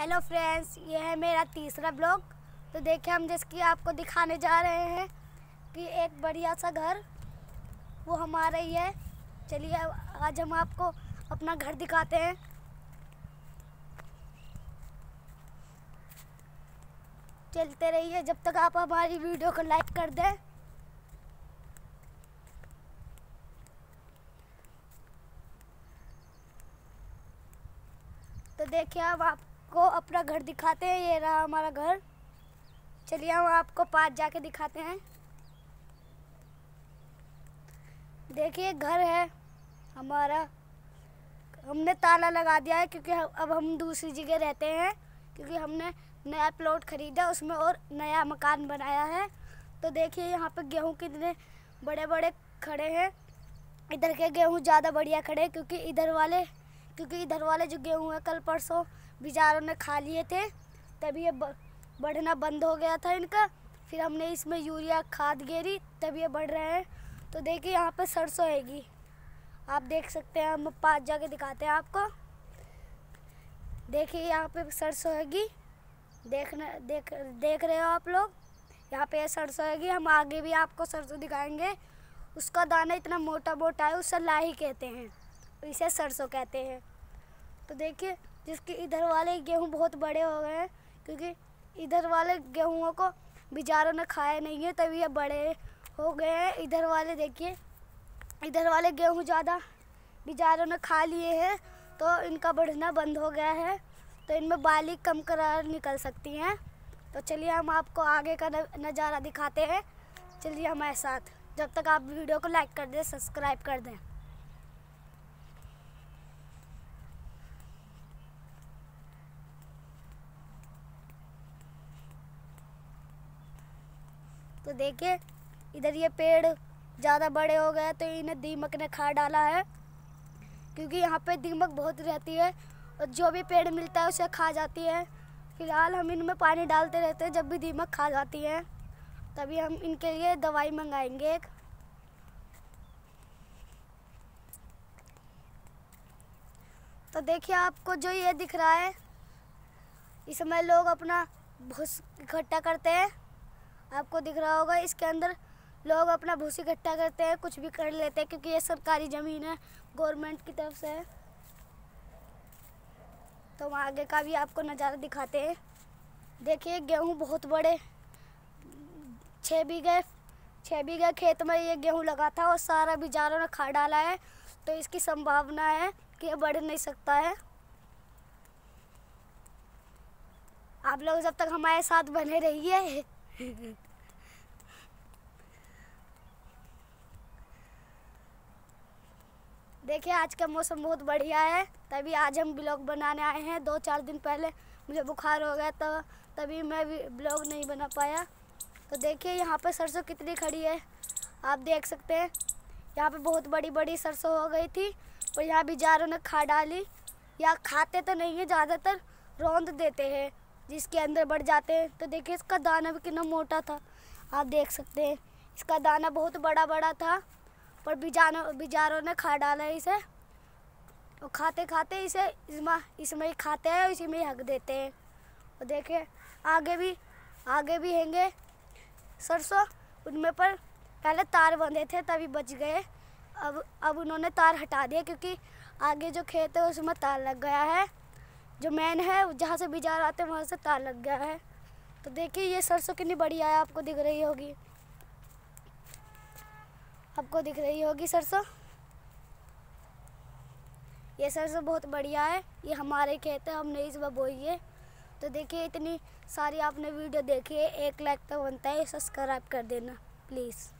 hello friends ये है मेरा तीसरा ब्लॉग तो देखिए हम जिसकी आपको दिखाने जा रहे हैं कि एक बढ़िया सा घर वो हमारा ही है चलिए आज हम आपको अपना घर दिखाते हैं चलते रहिए जब तक आप हमारी वीडियो को लाइक कर दें तो देखिए अब आप आपको अपना घर दिखाते हैं ये रहा हमारा घर चलिए हम आपको पास जाके दिखाते हैं देखिए घर है हमारा हमने ताला लगा दिया है क्योंकि अब हम दूसरी जगह रहते हैं क्योंकि हमने नया प्लॉट ख़रीदा उसमें और नया मकान बनाया है तो देखिए यहाँ पे गेहूँ कितने बड़े बड़े खड़े हैं इधर के गेहूँ ज़्यादा बढ़िया खड़े क्योंकि इधर वाले क्योंकि इधर वाले जो गेहूँ हैं कल परसों बिजारों ने खा लिए थे तभी ये बढ़ना बंद हो गया था इनका फिर हमने इसमें यूरिया खाद घेरी तब ये बढ़ रहे हैं तो देखिए यहाँ पे सरसों हैगी आप देख सकते हैं हम पास जाके दिखाते हैं आपको देखिए यहाँ पे सरसों हैगी देखना देख देख रहे हो आप लोग यहाँ पे सरसों हैगी हम आगे भी आपको सरसों दिखाएंगे उसका दाना इतना मोटा मोटा है उसे लाही कहते हैं इसे सरसों कहते हैं तो देखिए जिसके इधर वाले गेहूँ बहुत बड़े हो गए हैं क्योंकि इधर वाले गेहूँ को बिचारों ने खाया नहीं है तभी ये बड़े हो गए हैं इधर वाले देखिए इधर वाले गेहूँ ज़्यादा बिचारों ने खा लिए हैं तो इनका बढ़ना बंद हो गया है तो इनमें बाली कम कर निकल सकती हैं तो चलिए हम आपको आगे का नज़ारा दिखाते हैं चलिए हमारे साथ जब तक आप वीडियो को लाइक कर दें सब्सक्राइब कर दें तो देखिए इधर ये पेड़ ज़्यादा बड़े हो गए तो इन्हें दीमक ने खा डाला है क्योंकि यहाँ पे दीमक बहुत रहती है और जो भी पेड़ मिलता है उसे खा जाती है फिलहाल हम इनमें पानी डालते रहते हैं जब भी दीमक खा जाती है तभी हम इनके लिए दवाई मंगाएंगे एक तो देखिए आपको जो ये दिख रहा है इसमें लोग अपना भूस इकट्ठा करते हैं आपको दिख रहा होगा इसके अंदर लोग अपना भूसी इकट्ठा करते हैं कुछ भी कर लेते हैं क्योंकि ये सरकारी ज़मीन है गवर्नमेंट की तरफ से तो वहाँ आगे का भी आपको नज़ारा दिखाते हैं देखिए गेहूँ बहुत बड़े छः बीघे छः बीघे खेत में ये गेहूँ लगा था और सारा बीजारों ने खा डाला है तो इसकी संभावना है कि ये बढ़ नहीं सकता है आप लोग जब तक हमारे साथ बने रहिए देखिए आज का मौसम बहुत बढ़िया है तभी आज हम ब्लॉग बनाने आए हैं दो चार दिन पहले मुझे बुखार हो गया तो तभी मैं भी ब्लॉग नहीं बना पाया तो देखिए यहाँ पर सरसों कितनी खड़ी है आप देख सकते हैं यहाँ पे बहुत बड़ी बड़ी सरसों हो गई थी और यहाँ जारों ने खा डाली या खाते तो नहीं है ज़्यादातर रौंद देते हैं जिसके अंदर बढ़ जाते हैं तो देखिए इसका दाना भी कितना मोटा था आप देख सकते हैं इसका दाना बहुत बड़ा बड़ा था पर बिजानों बिजारों ने खा डाला इसे और खाते खाते इसे इसमें इसमें ही खाते हैं इसी में ही हक देते हैं और देखिए आगे भी आगे भी हैंगे सरसों उनमें पर पहले तार बंधे थे तभी बच गए अब अब उन्होंने तार हटा दिया क्योंकि आगे जो खेत है उसमें तार लग गया है जो मैन है जहाँ से जा आते हैं वहाँ से तार लग गया है तो देखिए ये सरसों कितनी बढ़िया है आपको दिख रही होगी आपको दिख रही होगी सरसों ये सरसों बहुत बढ़िया है ये हमारे खेत है हमने इस बार बोई है तो देखिए इतनी सारी आपने वीडियो देखी है एक लाइक तो बनता है सब्सक्राइब कर देना प्लीज़